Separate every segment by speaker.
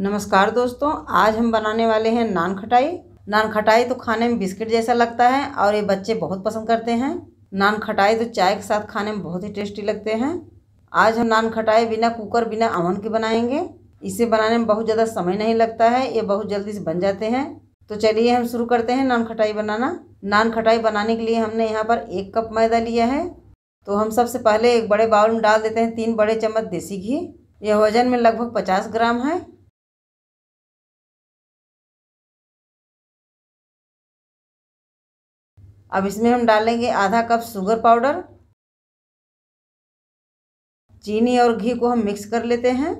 Speaker 1: नमस्कार दोस्तों आज हम बनाने वाले हैं नान खटाई नान खटाई तो खाने में बिस्किट जैसा लगता है और ये बच्चे बहुत पसंद करते हैं नान खटाई तो चाय के साथ खाने में बहुत ही टेस्टी लगते हैं आज हम नान खटाई बिना कुकर बिना अमन के बनाएंगे इसे बनाने में बहुत ज़्यादा समय नहीं लगता है ये बहुत जल्दी से बन जाते हैं तो चलिए हम शुरू करते हैं नान खटाई बनाना नान खटाई बनाने के लिए हमने यहाँ पर एक कप मैदा लिया है तो हम सबसे पहले
Speaker 2: एक बड़े बाउल में डाल देते हैं तीन बड़े चम्मच देसी घी यह वजन में लगभग पचास ग्राम है
Speaker 3: अब इसमें हम डालेंगे आधा कप शुगर पाउडर
Speaker 2: चीनी और घी को हम मिक्स कर लेते हैं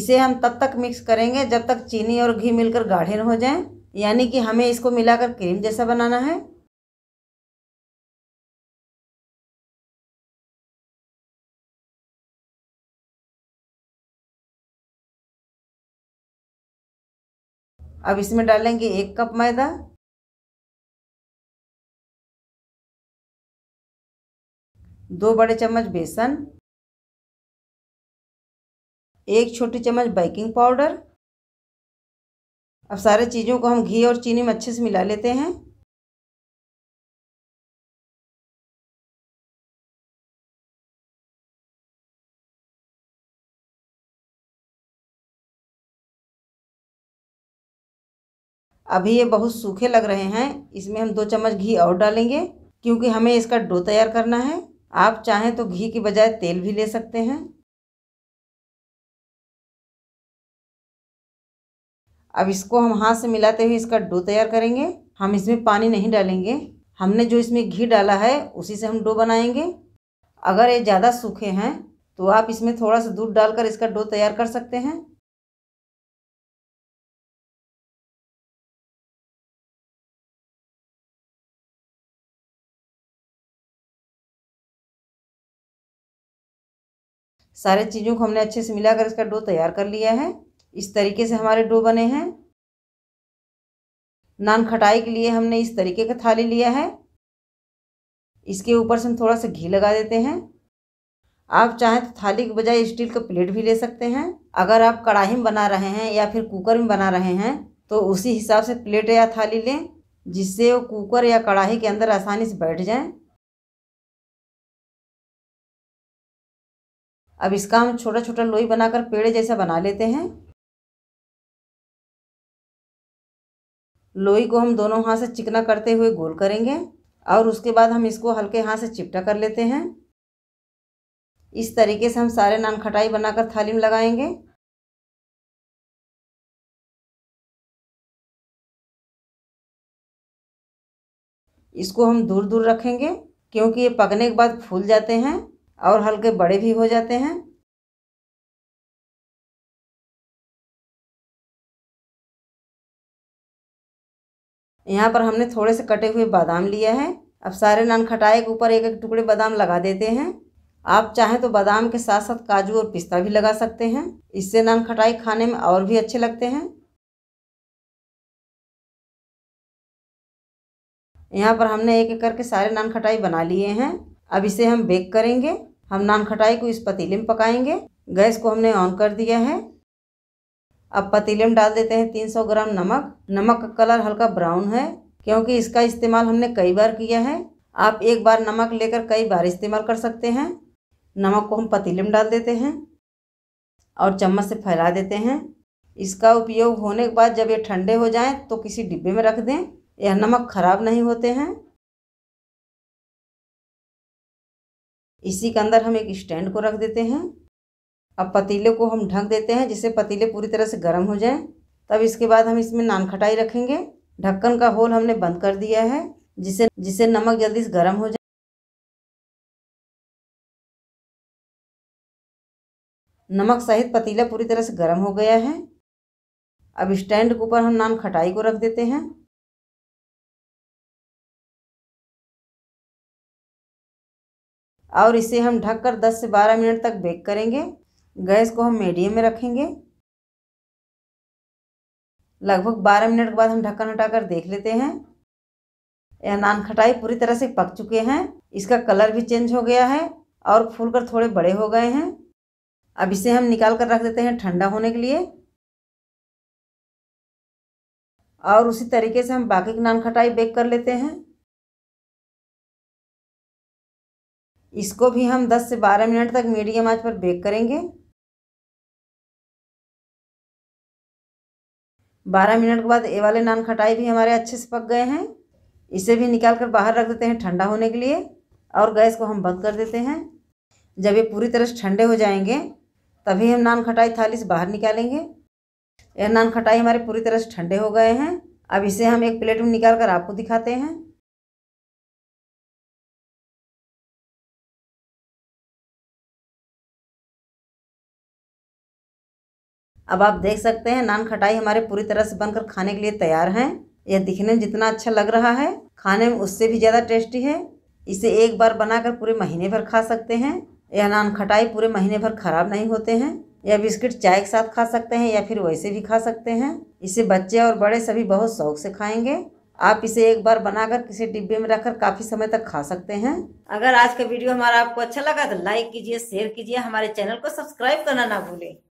Speaker 2: इसे हम तब तक मिक्स करेंगे जब तक चीनी और घी मिलकर गाढ़े न हो जाएं यानी कि हमें इसको मिलाकर क्रीम जैसा
Speaker 3: बनाना है अब इसमें डालेंगे एक कप मैदा दो बड़े चम्मच बेसन एक छोटी चम्मच बेकिंग पाउडर अब सारे चीज़ों को हम घी और चीनी में अच्छे से मिला लेते हैं अभी ये बहुत सूखे लग रहे हैं इसमें
Speaker 2: हम दो चम्मच घी और डालेंगे क्योंकि हमें इसका डो तैयार करना है आप चाहें तो घी की बजाय तेल भी ले सकते हैं अब इसको हम हाथ से मिलाते हुए इसका डो तैयार करेंगे हम इसमें पानी
Speaker 1: नहीं डालेंगे हमने जो इसमें घी डाला है उसी से हम डो बनाएंगे अगर ये ज़्यादा
Speaker 3: सूखे हैं तो आप इसमें थोड़ा सा दूध डालकर इसका डो तैयार कर सकते हैं सारे चीज़ों को हमने अच्छे से मिलाकर इसका डो तैयार कर लिया है इस
Speaker 1: तरीके से हमारे डो बने हैं नान खटाई के लिए हमने इस तरीके का थाली लिया है इसके ऊपर से हम थोड़ा सा घी लगा देते हैं आप चाहें तो थाली के बजाय स्टील का प्लेट भी ले सकते हैं अगर आप कढ़ाई में बना रहे हैं या फिर कुकर में बना रहे हैं तो उसी हिसाब से प्लेट या थाली लें जिससे वो
Speaker 2: कुकर या कढ़ाई के अंदर आसानी से बैठ जाएं अब इसका हम छोटा छोटा लोई बनाकर पेड़ जैसा बना लेते हैं लोई को हम दोनों हाथ से चिकना करते हुए गोल करेंगे और उसके बाद हम इसको हल्के हाथ से चिपटा कर लेते हैं
Speaker 3: इस तरीके से हम सारे नान खटाई बनाकर थाली में लगाएंगे इसको हम दूर दूर रखेंगे क्योंकि ये पकने के बाद फूल जाते हैं और हल्के बड़े भी हो जाते हैं यहाँ पर हमने थोड़े से
Speaker 2: कटे हुए बादाम लिया है अब सारे नान खटाए के ऊपर एक एक टुकड़े बादाम लगा देते हैं आप चाहें तो बादाम के साथ साथ काजू और पिस्ता भी लगा सकते हैं इससे नान खटाई खाने में और भी अच्छे लगते हैं यहाँ पर हमने एक एक करके सारे नान खटाई बना लिए हैं अब इसे हम बेक करेंगे हम
Speaker 1: नान खटाई को इस पतीले में पकाएंगे गैस को हमने ऑन कर दिया है अब पतीले में डाल देते हैं 300 ग्राम नमक नमक का कलर हल्का ब्राउन है क्योंकि इसका इस्तेमाल हमने कई बार किया है आप एक बार नमक लेकर कई बार इस्तेमाल कर सकते हैं नमक को हम पतीले में डाल देते हैं और चम्मच से फैला देते हैं इसका उपयोग होने के बाद जब ये ठंडे हो जाएं तो किसी डिब्बे में रख दें यह नमक ख़राब नहीं
Speaker 2: होते हैं इसी के अंदर हम एक स्टैंड को रख देते हैं अब पतीले को हम ढक देते हैं जिससे पतीले पूरी तरह से गर्म
Speaker 1: हो जाए तब इसके बाद हम इसमें नान खटाई रखेंगे ढक्कन का होल हमने बंद कर दिया है
Speaker 3: जिससे जिससे नमक जल्दी से गर्म हो जाए नमक सहित पतीला पूरी तरह से गर्म हो गया है अब स्टैंड के ऊपर हम नान खटाई को रख देते हैं और इसे हम ढककर
Speaker 2: 10 से 12 मिनट तक बेक करेंगे गैस को हम मीडियम में रखेंगे
Speaker 1: लगभग 12 मिनट के बाद हम ढक्कन हटाकर देख लेते हैं यह नान खटाई पूरी तरह से पक चुके हैं इसका कलर भी चेंज हो गया है और फूल कर थोड़े बड़े हो गए हैं अब इसे हम निकाल कर रख देते हैं ठंडा होने के लिए
Speaker 3: और उसी तरीके से हम बाकी की नान खटाई बेक कर लेते हैं इसको भी हम 10 से 12 मिनट तक मीडियम आंच पर बेक करेंगे
Speaker 2: 12 मिनट के बाद ये वाले नान खटाई भी हमारे अच्छे से पक गए हैं
Speaker 1: इसे भी निकाल कर बाहर रख देते हैं ठंडा होने के लिए और गैस को हम बंद कर देते हैं जब ये पूरी तरह से ठंडे हो जाएंगे तभी हम नान खटाई थाली से बाहर निकालेंगे
Speaker 2: यह नान खटाई हमारे पूरी तरह से ठंडे हो गए हैं अब इसे हम एक प्लेट में निकाल कर आपको दिखाते हैं
Speaker 3: अब आप देख सकते हैं
Speaker 2: नान खटाई हमारे पूरी तरह से बनकर खाने के लिए तैयार हैं यह दिखने में जितना अच्छा लग रहा है
Speaker 1: खाने में उससे भी ज़्यादा टेस्टी है इसे एक बार बनाकर पूरे महीने भर खा सकते हैं यह नान खटाई पूरे महीने भर खराब नहीं होते हैं यह बिस्किट चाय के साथ खा सकते हैं या फिर वैसे भी खा सकते हैं इसे बच्चे और बड़े सभी बहुत शौक से खाएंगे आप इसे एक बार बनाकर किसी डिब्बे में रखकर काफी समय तक खा सकते हैं अगर आज का वीडियो हमारा आपको अच्छा लगा तो लाइक कीजिए शेयर कीजिए हमारे चैनल को सब्सक्राइब करना ना भूलें